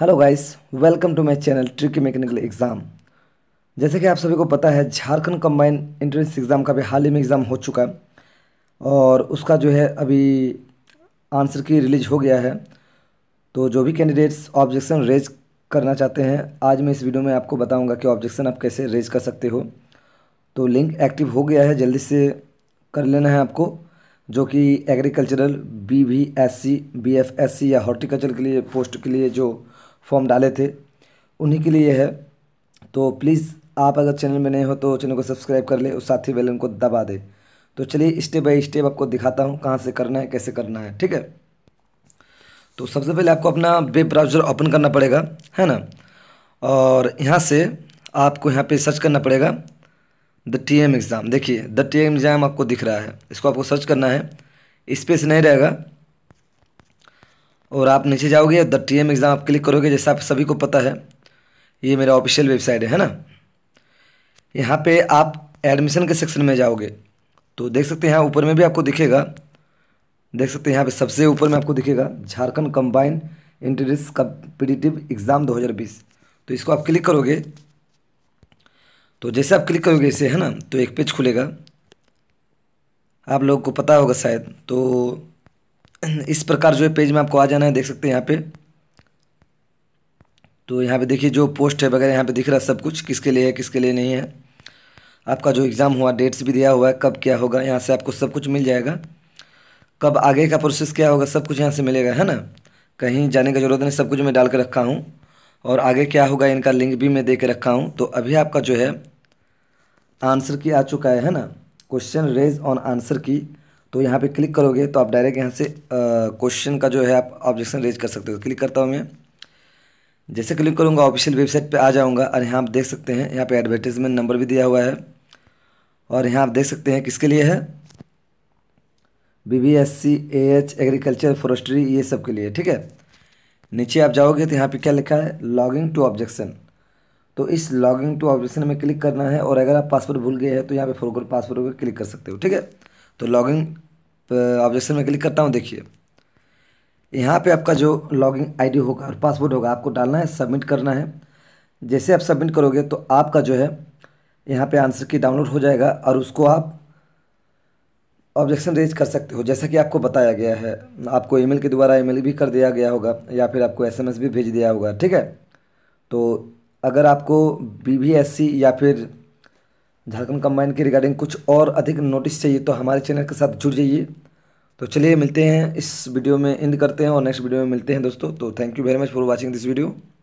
hello guys welcome to my channel tricky mechanical exam जैसे कि आप सभी को पता है झारखंड कम्बाइन एंट्रेंस एग्ज़ाम का भी हाल ही में एग्ज़ाम हो चुका है और उसका जो है अभी आंसर की रिलीज हो गया है तो जो भी कैंडिडेट्स ऑब्जेक्शन रेज करना चाहते हैं आज मैं इस वीडियो में आपको बताऊंगा कि ऑब्जेक्शन आप कैसे रेज कर सकते हो तो लिंक एक्टिव हो गया है जल्दी से कर लेना है आपको जो कि agricultural B V S C B F S C या हॉर्टिकल्चर के लिए पोस्ट के लिए जो फॉर्म डाले थे उन्हीं के लिए है तो प्लीज़ आप अगर चैनल में नए हो तो चैनल को सब्सक्राइब कर ले और साथ ही बेलन को दबा दे तो चलिए स्टेप बाई स्टेप आपको दिखाता हूँ कहाँ से करना है कैसे करना है ठीक है तो सबसे पहले आपको अपना वेब ब्राउज़र ओपन करना पड़ेगा है ना और यहाँ से आपको यहाँ पे सर्च करना पड़ेगा द टी एम एग्ज़ाम देखिए द टी एम एग्ज़ाम आपको दिख रहा है इसको आपको सर्च करना है स्पेस नहीं रहेगा और आप नीचे जाओगे द टी एम एग्ज़ाम आप क्लिक करोगे जैसा आप सभी को पता है ये मेरा ऑफिशियल वेबसाइट है ना यहाँ पे आप एडमिशन के सेक्शन में जाओगे तो देख सकते हैं यहाँ ऊपर में भी आपको दिखेगा देख सकते हैं यहाँ पे सबसे ऊपर में आपको दिखेगा Jharkhand combine interest competitive exam 2020 तो इसको आप क्लिक करोगे तो जैसे आप क्लिक करोगे इसे है ना तो एक पेज खुलेगा आप लोगों को पता होगा शायद तो इस प्रकार जो है पेज में आपको आ जाना है देख सकते हैं यहाँ पे तो यहाँ पे देखिए जो पोस्ट है वगैरह यहाँ पे दिख रहा है सब कुछ किसके लिए है किसके लिए नहीं है आपका जो एग्ज़ाम हुआ डेट्स भी दिया हुआ है कब क्या होगा यहाँ से आपको सब कुछ मिल जाएगा कब आगे का प्रोसेस क्या होगा सब कुछ यहाँ से मिलेगा है ना कहीं जाने की ज़रूरत नहीं सब कुछ मैं डाल के रखा हूँ और आगे क्या होगा इनका लिंक भी मैं दे के रखा हूँ तो अभी आपका जो है आंसर की आ चुका है है ना क्वेश्चन रेज ऑन आंसर की तो यहाँ पे क्लिक करोगे तो आप डायरेक्ट यहाँ से क्वेश्चन का जो है आप ऑब्जेक्शन रेज कर सकते हो क्लिक करता हूँ मैं जैसे क्लिक करूँगा ऑफिशियल वेबसाइट पे आ जाऊँगा और यहाँ आप देख सकते हैं यहाँ पे एडवर्टीजमेंट नंबर भी दिया हुआ है और यहाँ आप देख सकते हैं किसके लिए है B B S C A H agriculture forestry ये सब के लिए ठीक है नीचे आप जाओगे तो यहाँ पर क्या लिखा है लॉगिंग टू ऑब्जेक्शन तो इस लॉगिंग टू ऑब्जेक्शन में क्लिक करना है और अगर आप पासवर्ड भूल गए हैं तो यहाँ पर फोरगोट पासवर्ड पर क्लिक कर सकते हो ठीक है तो लॉगिन ऑब्जेक्शन में क्लिक करता हूँ देखिए यहाँ पे आपका जो लॉगिन आईडी होगा और पासवर्ड होगा आपको डालना है सबमिट करना है जैसे आप सबमिट करोगे तो आपका जो है यहाँ पे आंसर की डाउनलोड हो जाएगा और उसको आप ऑब्जेक्शन रेज कर सकते हो जैसा कि आपको बताया गया है आपको ईमेल के द्वारा ईमेल भी कर दिया गया होगा या फिर आपको एसएमएस भी भेज दिया होगा ठीक है तो अगर आपको बीबीएससी या फिर झारखंड कंबाइन के रिगार्डिंग कुछ और अधिक नोटिस चाहिए तो हमारे चैनल के साथ जुड़ जाइए तो चलिए मिलते हैं इस वीडियो में इंड करते हैं और नेक्स्ट वीडियो में मिलते हैं दोस्तों तो thank you very much for watching this video